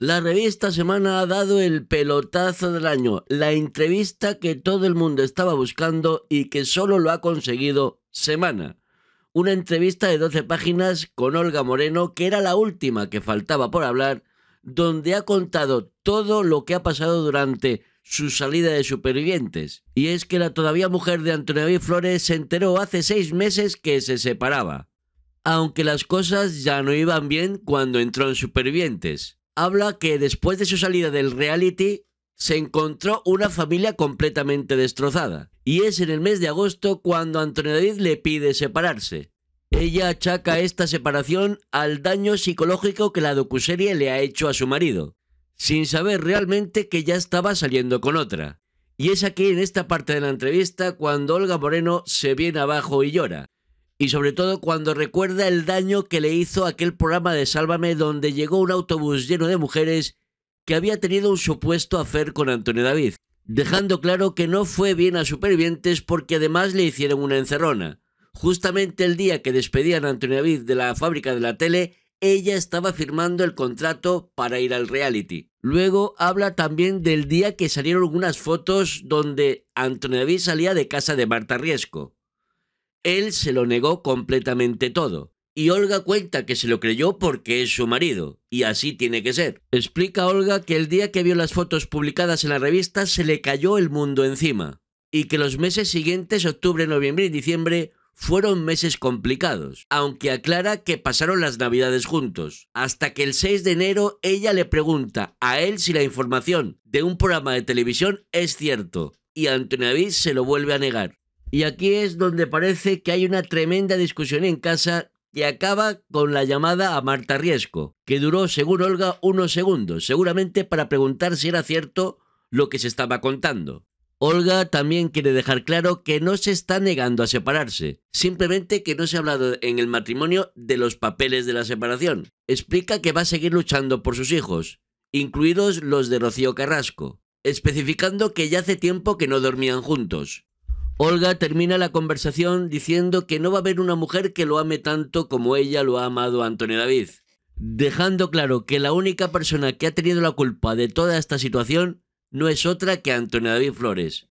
La revista Semana ha dado el pelotazo del año, la entrevista que todo el mundo estaba buscando y que solo lo ha conseguido Semana. Una entrevista de 12 páginas con Olga Moreno, que era la última que faltaba por hablar, donde ha contado todo lo que ha pasado durante su salida de supervivientes. Y es que la todavía mujer de Antonio David Flores se enteró hace seis meses que se separaba. Aunque las cosas ya no iban bien cuando entró en supervivientes habla que después de su salida del reality se encontró una familia completamente destrozada. Y es en el mes de agosto cuando Antonio David le pide separarse. Ella achaca esta separación al daño psicológico que la docuserie le ha hecho a su marido, sin saber realmente que ya estaba saliendo con otra. Y es aquí en esta parte de la entrevista cuando Olga Moreno se viene abajo y llora, y sobre todo cuando recuerda el daño que le hizo aquel programa de Sálvame donde llegó un autobús lleno de mujeres que había tenido un supuesto afer con Antonio David, dejando claro que no fue bien a Supervivientes porque además le hicieron una encerrona. Justamente el día que despedían a Antonio David de la fábrica de la tele, ella estaba firmando el contrato para ir al reality. Luego habla también del día que salieron unas fotos donde Antonio David salía de casa de Marta Riesco. Él se lo negó completamente todo. Y Olga cuenta que se lo creyó porque es su marido, y así tiene que ser. Explica Olga que el día que vio las fotos publicadas en la revista se le cayó el mundo encima, y que los meses siguientes, octubre, noviembre y diciembre, fueron meses complicados, aunque aclara que pasaron las navidades juntos, hasta que el 6 de enero ella le pregunta a él si la información de un programa de televisión es cierto, y Antonio Davis se lo vuelve a negar. Y aquí es donde parece que hay una tremenda discusión en casa que acaba con la llamada a Marta Riesco, que duró, según Olga, unos segundos, seguramente para preguntar si era cierto lo que se estaba contando. Olga también quiere dejar claro que no se está negando a separarse, simplemente que no se ha hablado en el matrimonio de los papeles de la separación. Explica que va a seguir luchando por sus hijos, incluidos los de Rocío Carrasco, especificando que ya hace tiempo que no dormían juntos, Olga termina la conversación diciendo que no va a haber una mujer que lo ame tanto como ella lo ha amado a Antonio David, dejando claro que la única persona que ha tenido la culpa de toda esta situación no es otra que Antonio David Flores.